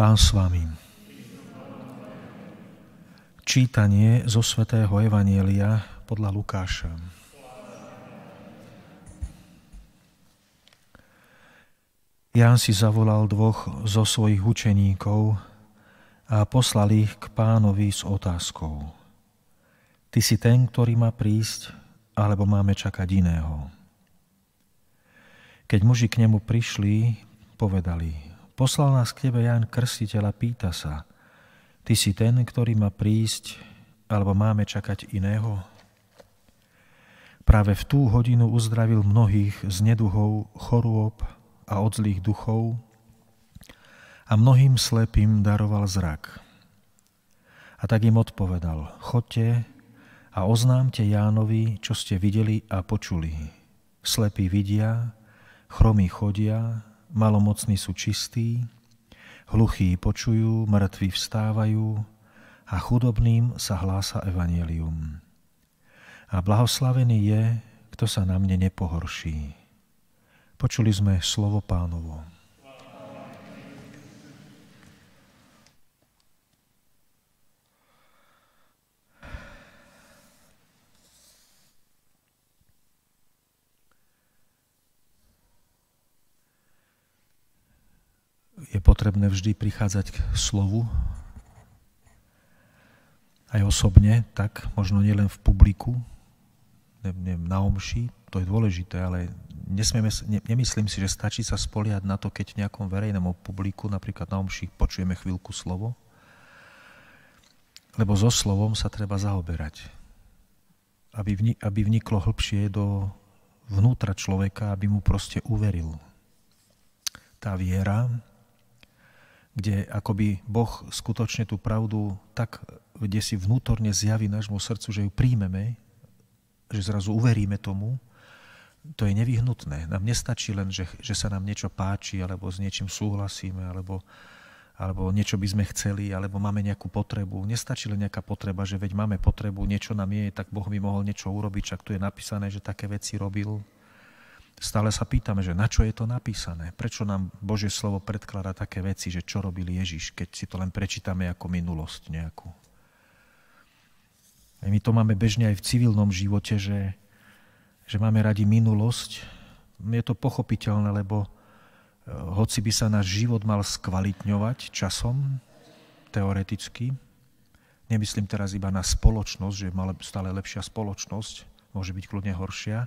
Pán s vami. Čítanie zo svätého Evanielia podľa Lukáša. Ján si zavolal dvoch zo svojich učeníkov a poslal ich k pánovi s otázkou. Ty si ten, ktorý má prísť, alebo máme čakať iného? Keď muži k nemu prišli, povedali – Poslal nás k tebe Ján Krstiteľ a pýta sa, ty si ten, ktorý má prísť, alebo máme čakať iného? Práve v tú hodinu uzdravil mnohých z neduhov, chorôb a od zlých duchov a mnohým slepým daroval zrak. A tak im odpovedal, chodte a oznámte Jánovi, čo ste videli a počuli. Slepí vidia, chromí chodia, malomocní sú čistí, hluchí počujú, mŕtvi vstávajú a chudobným sa hlása evanielium. A blahoslavený je, kto sa na mne nepohorší. Počuli sme slovo pánovo. je potrebné vždy prichádzať k slovu, aj osobne, tak možno nielen v publiku, neviem, na omši, to je dôležité, ale nesmieme, ne, nemyslím si, že stačí sa spoliať na to, keď v nejakom verejnom publiku, napríklad na omši, počujeme chvíľku slovo, lebo so slovom sa treba zaoberať, aby, vni, aby vniklo hĺbšie do vnútra človeka, aby mu proste uveril. Tá viera kde akoby Boh skutočne tú pravdu tak, kde si vnútorne zjaví nášmu srdcu, že ju príjmeme, že zrazu uveríme tomu, to je nevyhnutné. Nám nestačí len, že, že sa nám niečo páči, alebo s niečím súhlasíme, alebo, alebo niečo by sme chceli, alebo máme nejakú potrebu. Nestačí len nejaká potreba, že veď máme potrebu, niečo nám je, tak Boh by mohol niečo urobiť, čak tu je napísané, že také veci robil. Stále sa pýtame, že na čo je to napísané? Prečo nám Božie slovo predkladá také veci, že čo robil Ježiš, keď si to len prečítame ako minulosť nejakú? A my to máme bežne aj v civilnom živote, že, že máme radi minulosť. Je to pochopiteľné, lebo e, hoci by sa náš život mal skvalitňovať časom, teoreticky, nemyslím teraz iba na spoločnosť, že je stále lepšia spoločnosť, môže byť kľudne horšia,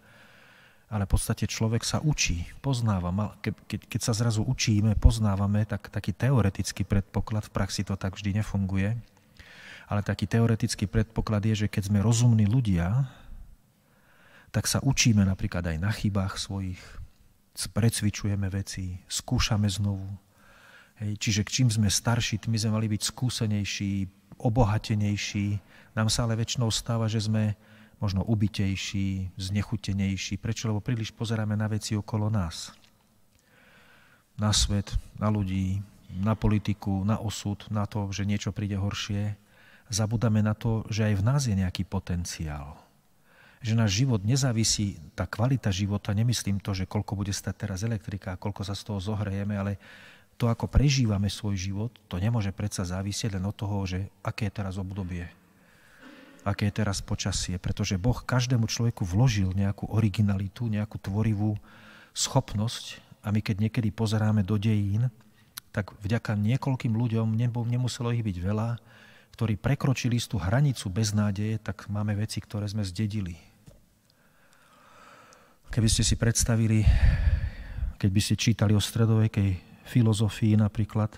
ale v podstate človek sa učí, poznáva. Keď, keď sa zrazu učíme, poznávame, tak taký teoretický predpoklad, v praxi to tak vždy nefunguje, ale taký teoretický predpoklad je, že keď sme rozumní ľudia, tak sa učíme napríklad aj na chybách svojich, precvičujeme veci, skúšame znovu. Hej, čiže čím sme starší, tým sme mali byť skúsenejší, obohatenejší. Nám sa ale väčšinou stáva, že sme možno ubitejší, znechutenejší. Prečo? Lebo príliš pozeráme na veci okolo nás. Na svet, na ľudí, na politiku, na osud, na to, že niečo príde horšie. Zabudáme na to, že aj v nás je nejaký potenciál. Že náš život nezávisí, tá kvalita života, nemyslím to, že koľko bude stať teraz elektrika, koľko sa z toho zohrejeme, ale to, ako prežívame svoj život, to nemôže predsa závisieť len od toho, že aké je teraz obdobie aké je teraz počasie, pretože Boh každému človeku vložil nejakú originalitu, nejakú tvorivú schopnosť a my keď niekedy pozeráme do dejín, tak vďaka niekoľkým ľuďom, nebo nemuselo ich byť veľa, ktorí prekročili tú hranicu bez nádeje, tak máme veci, ktoré sme zdedili. Keby ste si predstavili, keď by ste čítali o stredovekej filozofii napríklad,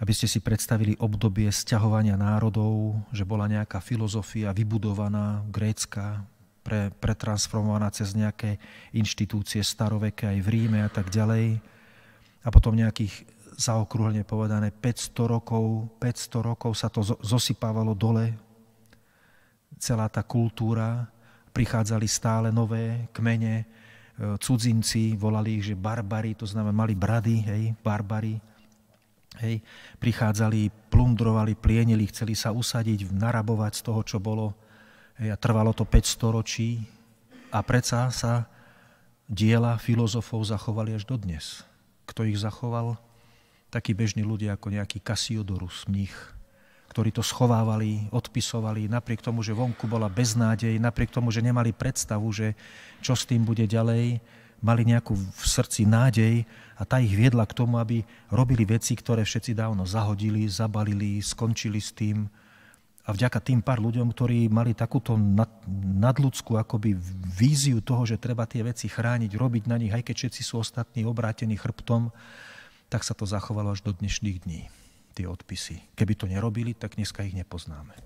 aby ste si predstavili obdobie sťahovania národov, že bola nejaká filozofia vybudovaná, grécka, pre, pretransformovaná cez nejaké inštitúcie staroveké aj v Ríme a tak ďalej. A potom nejakých zaokrúhlene povedané 500 rokov, 500 rokov sa to zosypávalo dole, celá tá kultúra, prichádzali stále nové kmene, e, cudzinci, volali ich, že barbary, to znamená, mali brady, hej, barbari, Hej, prichádzali, plundrovali, plienili, chceli sa usadiť, narabovať z toho, čo bolo. Hej, a trvalo to 500 ročí a predsa sa diela filozofov zachovali až dodnes. Kto ich zachoval? Takí bežní ľudia ako nejaký Cassiodorus, mních, ktorí to schovávali, odpisovali, napriek tomu, že vonku bola beznádej, napriek tomu, že nemali predstavu, že čo s tým bude ďalej, mali nejakú v srdci nádej a tá ich viedla k tomu, aby robili veci, ktoré všetci dávno zahodili, zabalili, skončili s tým. A vďaka tým pár ľuďom, ktorí mali takúto nad, nadľudskú akoby víziu toho, že treba tie veci chrániť, robiť na nich, aj keď všetci sú ostatní obrátení chrbtom, tak sa to zachovalo až do dnešných dní, tie odpisy. Keby to nerobili, tak dneska ich nepoznáme.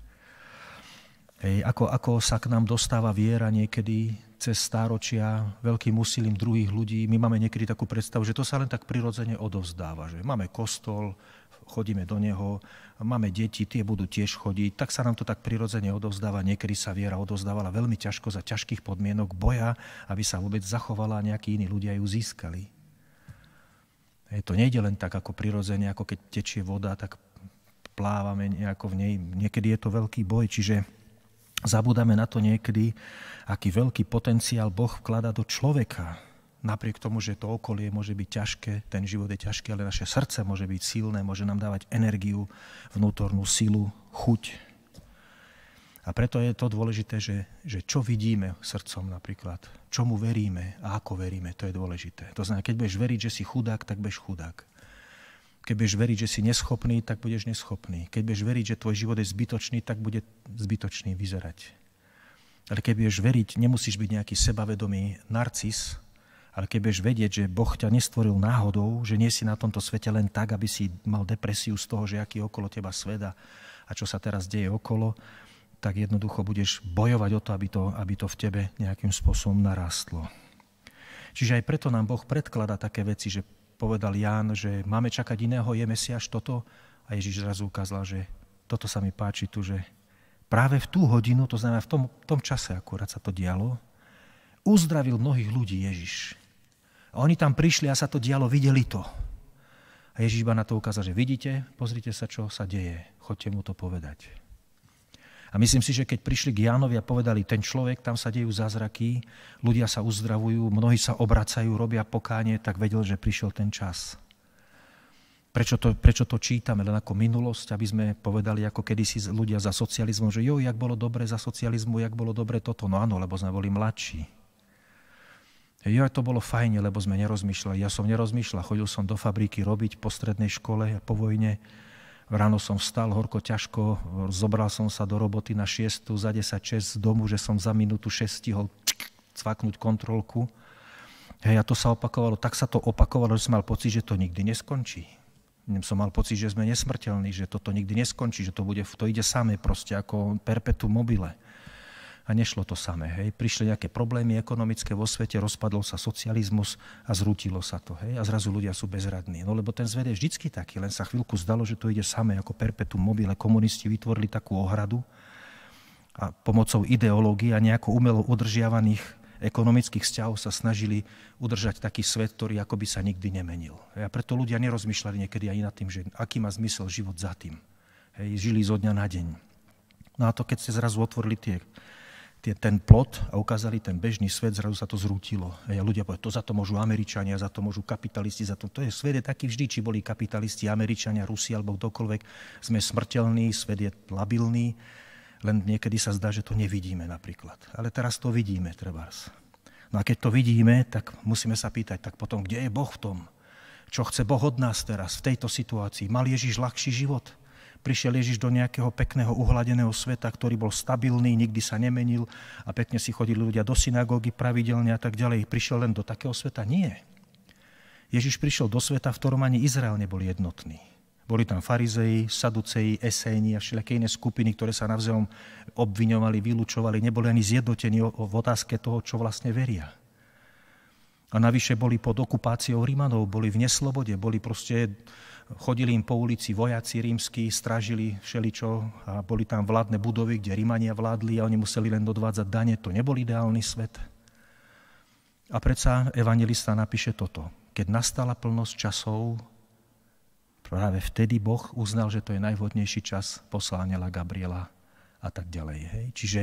Hej, ako, ako sa k nám dostáva viera niekedy cez stáročia veľkým úsilím druhých ľudí. My máme niekedy takú predstavu, že to sa len tak prirodzene odovzdáva. Že máme kostol, chodíme do neho, máme deti, tie budú tiež chodiť, tak sa nám to tak prirodzene odovzdáva. Niekedy sa viera odovzdávala veľmi ťažko za ťažkých podmienok boja, aby sa vôbec zachovala a nejakí iní ľudia ju získali. Hej, to nejde len tak ako prirodzene, ako keď tečie voda, tak plávame nejako v nej. Niekedy je to veľký boj, čiže Zabudáme na to niekedy, aký veľký potenciál Boh vklada do človeka. Napriek tomu, že to okolie môže byť ťažké, ten život je ťažký, ale naše srdce môže byť silné, môže nám dávať energiu, vnútornú silu, chuť. A preto je to dôležité, že, že čo vidíme srdcom napríklad, čomu veríme a ako veríme, to je dôležité. To znamená, keď budeš veriť, že si chudák, tak budeš chudák. Keď budeš veriť, že si neschopný, tak budeš neschopný. Keď budeš veriť, že tvoj život je zbytočný, tak bude zbytočný vyzerať. Ale keď budeš veriť, nemusíš byť nejaký sebavedomý narcis, ale keď budeš vedieť, že Boh ťa nestvoril náhodou, že nie si na tomto svete len tak, aby si mal depresiu z toho, že aký okolo teba sveda a čo sa teraz deje okolo, tak jednoducho budeš bojovať o to, aby to, aby to v tebe nejakým spôsobom narastlo. Čiže aj preto nám Boh predklada také veci, že povedal Ján, že máme čakať iného, je Mesiáš toto? A Ježiš zrazu ukázal, že toto sa mi páči tu, že práve v tú hodinu, to znamená v tom, tom čase akurát sa to dialo, uzdravil mnohých ľudí Ježiš. A oni tam prišli a sa to dialo, videli to. A Ježiš iba na to ukázal, že vidíte, pozrite sa, čo sa deje, chodte mu to povedať. A myslím si, že keď prišli k Jánovi a povedali, ten človek, tam sa dejú zázraky, ľudia sa uzdravujú, mnohí sa obracajú, robia pokánie, tak vedel, že prišiel ten čas. Prečo to, prečo to čítame? Len ako minulosť, aby sme povedali, ako kedysi ľudia za socializmom, že jo, jak bolo dobre za socializmu, jak bolo dobre toto. No áno, lebo sme boli mladší. Jo, to bolo fajne, lebo sme nerozmýšľali. Ja som nerozmýšľal. Chodil som do fabriky robiť po strednej škole a po vojne Ráno som vstal horko ťažko, zobral som sa do roboty na 6, za 10, 6 z domu, že som za minútu 6 stihol cvaknúť kontrolku. Hej, a to sa opakovalo, tak sa to opakovalo, že som mal pocit, že to nikdy neskončí. Som mal pocit, že sme nesmrteľní, že toto nikdy neskončí, že to, bude, to ide samé proste ako perpetu mobile a nešlo to samé. Hej. Prišli nejaké problémy ekonomické vo svete, rozpadol sa socializmus a zrútilo sa to. Hej. A zrazu ľudia sú bezradní. No lebo ten zved je vždycky taký, len sa chvíľku zdalo, že to ide samé, ako perpetuum mobile. Komunisti vytvorili takú ohradu a pomocou ideológie a nejako umelo udržiavaných ekonomických vzťahov sa snažili udržať taký svet, ktorý akoby sa nikdy nemenil. A preto ľudia nerozmýšľali niekedy ani nad tým, že aký má zmysel život za tým. Hej, žili zo dňa na deň. No a to, keď ste zrazu otvorili tie ten plot a ukázali ten bežný svet, zrazu sa to zrútilo. A ľudia povedali, to za to môžu Američania, za to môžu kapitalisti, za to, to je svet je taký vždy, či boli kapitalisti, Američania, Rusi alebo kdokoľvek, sme smrteľní, svet je labilný, len niekedy sa zdá, že to nevidíme napríklad. Ale teraz to vidíme, trebárs. No a keď to vidíme, tak musíme sa pýtať, tak potom, kde je Boh v tom? Čo chce Boh od nás teraz v tejto situácii? Mal Ježiš ľahší život? prišiel Ježiš do nejakého pekného uhladeného sveta, ktorý bol stabilný, nikdy sa nemenil a pekne si chodili ľudia do synagógy pravidelne a tak ďalej. Prišiel len do takého sveta? Nie. Ježiš prišiel do sveta, v ktorom ani Izrael nebol jednotný. Boli tam farizeji, saduceji, eséni a všelijaké iné skupiny, ktoré sa navzájom obviňovali, vylúčovali, neboli ani zjednotení v otázke toho, čo vlastne veria. A navyše boli pod okupáciou Rímanov, boli v neslobode, boli proste, chodili im po ulici vojaci rímsky, stražili všeličo a boli tam vládne budovy, kde Rímania vládli a oni museli len dodvádzať dane. To nebol ideálny svet. A predsa evangelista napíše toto. Keď nastala plnosť časov, práve vtedy Boh uznal, že to je najvhodnejší čas, poslal Gabriela a tak ďalej. Hej? Čiže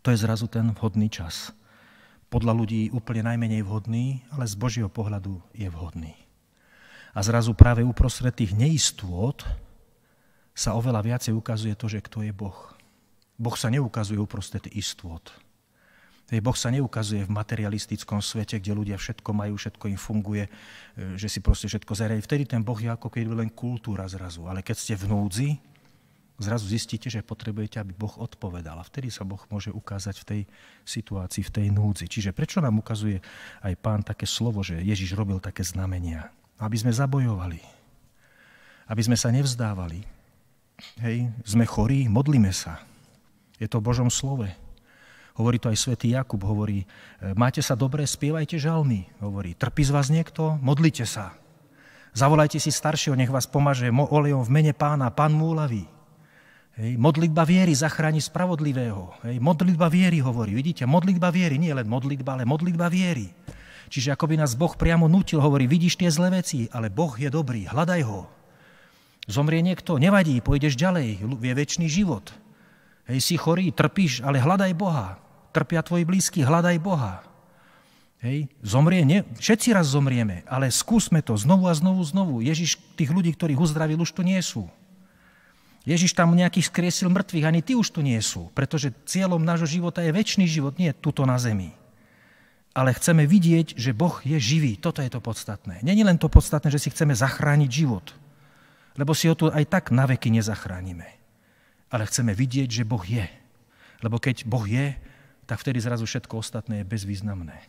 to je zrazu ten vhodný čas podľa ľudí úplne najmenej vhodný, ale z Božieho pohľadu je vhodný. A zrazu práve uprostred tých neistôt sa oveľa viacej ukazuje to, že kto je Boh. Boh sa neukazuje uprostred istôt. boh sa neukazuje v materialistickom svete, kde ľudia všetko majú, všetko im funguje, e, že si proste všetko zariadi. Vtedy ten Boh je ako keď len kultúra zrazu. Ale keď ste v núdzi, zrazu zistíte, že potrebujete, aby Boh odpovedal. A vtedy sa Boh môže ukázať v tej situácii, v tej núdzi. Čiže prečo nám ukazuje aj pán také slovo, že Ježiš robil také znamenia? Aby sme zabojovali. Aby sme sa nevzdávali. Hej, sme chorí, modlíme sa. Je to v Božom slove. Hovorí to aj svätý Jakub, hovorí, e, máte sa dobre, spievajte žalmy, hovorí, trpí z vás niekto, modlite sa. Zavolajte si staršieho, nech vás pomaže olejom v mene pána, pán mu uľaví. Hej, modlitba viery zachráni spravodlivého. Hej, modlitba viery hovorí. Vidíte, modlitba viery, nie len modlitba, ale modlitba viery. Čiže ako by nás Boh priamo nutil, hovorí, vidíš tie zlé veci, ale Boh je dobrý, hľadaj ho. Zomrie niekto, nevadí, pôjdeš ďalej, je väčší život. Hej, si chorý, trpíš, ale hľadaj Boha. Trpia tvoji blízky, hľadaj Boha. Hej, zomrie, ne, všetci raz zomrieme, ale skúsme to znovu a znovu, znovu. Ježiš, tých ľudí, ktorých uzdravil, už tu nie sú. Ježiš tam nejakých skriesil mŕtvych, ani ty už tu nie sú, pretože cieľom nášho života je väčší život, nie tuto na zemi. Ale chceme vidieť, že Boh je živý. Toto je to podstatné. Není len to podstatné, že si chceme zachrániť život, lebo si ho tu aj tak na veky nezachránime. Ale chceme vidieť, že Boh je. Lebo keď Boh je, tak vtedy zrazu všetko ostatné je bezvýznamné.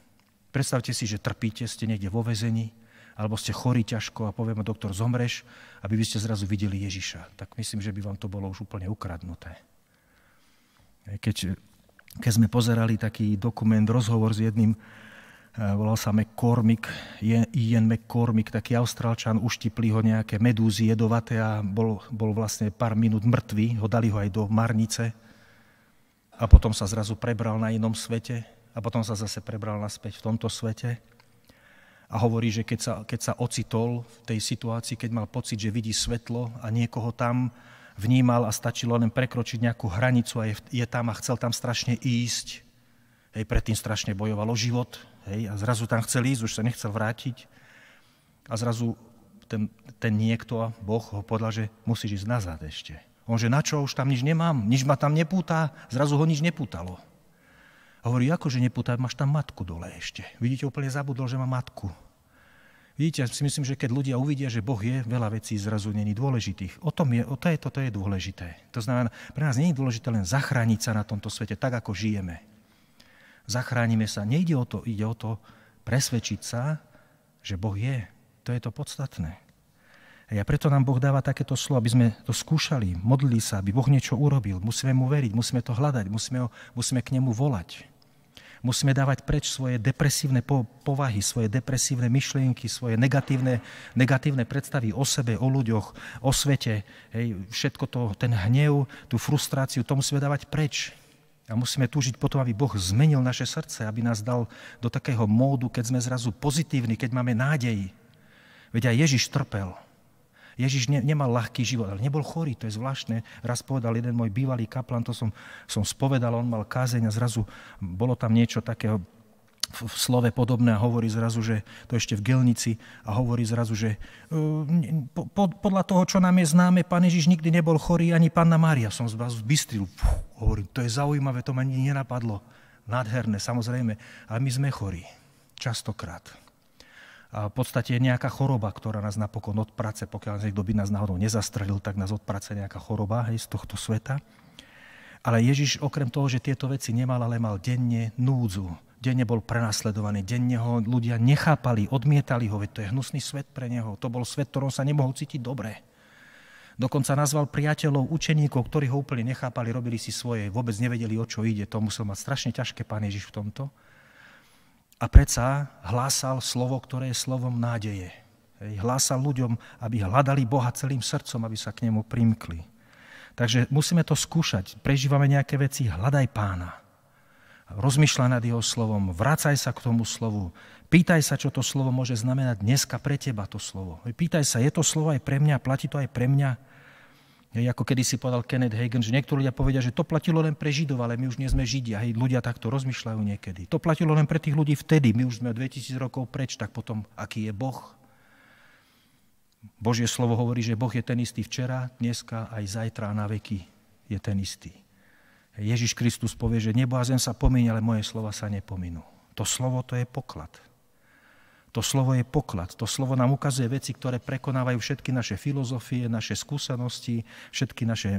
Predstavte si, že trpíte, ste niekde vo vezení, alebo ste chorí ťažko a povieme, doktor, zomreš, aby by ste zrazu videli Ježiša. Tak myslím, že by vám to bolo už úplne ukradnuté. Keď, keď sme pozerali taký dokument, rozhovor s jedným, e, volal sa McCormick, Ian McCormick, taký austrálčan, uštipli ho nejaké medúzy jedovaté a bol, bol vlastne pár minút mŕtvý, ho dali ho aj do marnice a potom sa zrazu prebral na inom svete a potom sa zase prebral naspäť v tomto svete a hovorí, že keď sa, keď sa ocitol v tej situácii, keď mal pocit, že vidí svetlo a niekoho tam vnímal a stačilo len prekročiť nejakú hranicu a je, je tam a chcel tam strašne ísť. Hej, predtým strašne bojovalo život hej, a zrazu tam chcel ísť, už sa nechcel vrátiť. A zrazu ten, ten niekto, Boh ho povedal, že musíš ísť nazad ešte. On že na čo, už tam nič nemám, nič ma tam nepúta, zrazu ho nič nepútalo. A hovorí, akože neputaj, máš tam matku dole ešte. Vidíte, úplne zabudol, že má matku. Vidíte, si myslím, že keď ľudia uvidia, že Boh je, veľa vecí zrazu není dôležitých. O tom je, o to je, toto je dôležité. To znamená, pre nás nie je dôležité len zachrániť sa na tomto svete tak, ako žijeme. Zachránime sa. Nejde o to, ide o to presvedčiť sa, že Boh je. To je to podstatné. A ja preto nám Boh dáva takéto slovo, aby sme to skúšali, modlili sa, aby Boh niečo urobil. Musíme mu veriť, musíme to hľadať, musíme, ho, musíme k nemu volať. Musíme dávať preč svoje depresívne povahy, svoje depresívne myšlienky, svoje negatívne, negatívne predstavy o sebe, o ľuďoch, o svete. Hej, všetko to, ten hnev, tú frustráciu, to musíme dávať preč. A musíme túžiť potom, aby Boh zmenil naše srdce, aby nás dal do takého módu, keď sme zrazu pozitívni, keď máme nádej. Veď aj Ježiš trpel. Ježiš ne, nemal ľahký život, ale nebol chorý, to je zvláštne. Raz povedal jeden môj bývalý kaplan, to som, som spovedal, on mal kázeň a zrazu bolo tam niečo takého v slove podobné a hovorí zrazu, že to ešte v Gelnici a hovorí zrazu, že po, po, podľa toho, čo nám je známe, pán Ježiš nikdy nebol chorý, ani panna Mária. Som z vás zbystril. hovorím, to je zaujímavé, to ma ani nenapadlo. Nádherné, samozrejme. Ale my sme chorí. Častokrát v podstate je nejaká choroba, ktorá nás napokon od práce, pokiaľ niekto by nás náhodou nezastrelil, tak nás od práce nejaká choroba hej, z tohto sveta. Ale Ježiš okrem toho, že tieto veci nemal, ale mal denne núdzu. Denne bol prenasledovaný, denne ho ľudia nechápali, odmietali ho, veď to je hnusný svet pre neho. To bol svet, ktorom sa nemohol cítiť dobre. Dokonca nazval priateľov, učeníkov, ktorí ho úplne nechápali, robili si svoje, vôbec nevedeli, o čo ide. To musel mať strašne ťažké pán Ježiš v tomto. A predsa hlásal slovo, ktoré je slovom nádeje. Hej, hlásal ľuďom, aby hľadali Boha celým srdcom, aby sa k nemu primkli. Takže musíme to skúšať. Prežívame nejaké veci, hľadaj pána. Rozmýšľaj nad jeho slovom, vracaj sa k tomu slovu, pýtaj sa, čo to slovo môže znamenať dneska pre teba to slovo. Pýtaj sa, je to slovo aj pre mňa, platí to aj pre mňa. Hej, ako kedy si povedal Kenneth Hagen, že niektorí ľudia povedia, že to platilo len pre Židov, ale my už nie sme Židia. Hej, ľudia takto rozmýšľajú niekedy. To platilo len pre tých ľudí vtedy, my už sme 2000 rokov preč, tak potom aký je Boh? Božie slovo hovorí, že Boh je ten istý včera, dneska, aj zajtra a na veky je ten istý. Ježiš Kristus povie, že nebo a zem sa pomíne, ale moje slova sa nepominú. To slovo to je poklad. To slovo je poklad. To slovo nám ukazuje veci, ktoré prekonávajú všetky naše filozofie, naše skúsenosti, všetky naše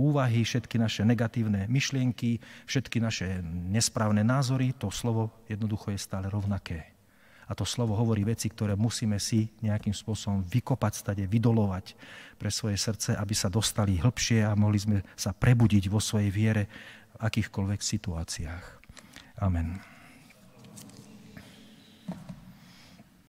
úvahy, všetky naše negatívne myšlienky, všetky naše nesprávne názory. To slovo jednoducho je stále rovnaké. A to slovo hovorí veci, ktoré musíme si nejakým spôsobom vykopať stade, vydolovať pre svoje srdce, aby sa dostali hĺbšie a mohli sme sa prebudiť vo svojej viere v akýchkoľvek situáciách. Amen.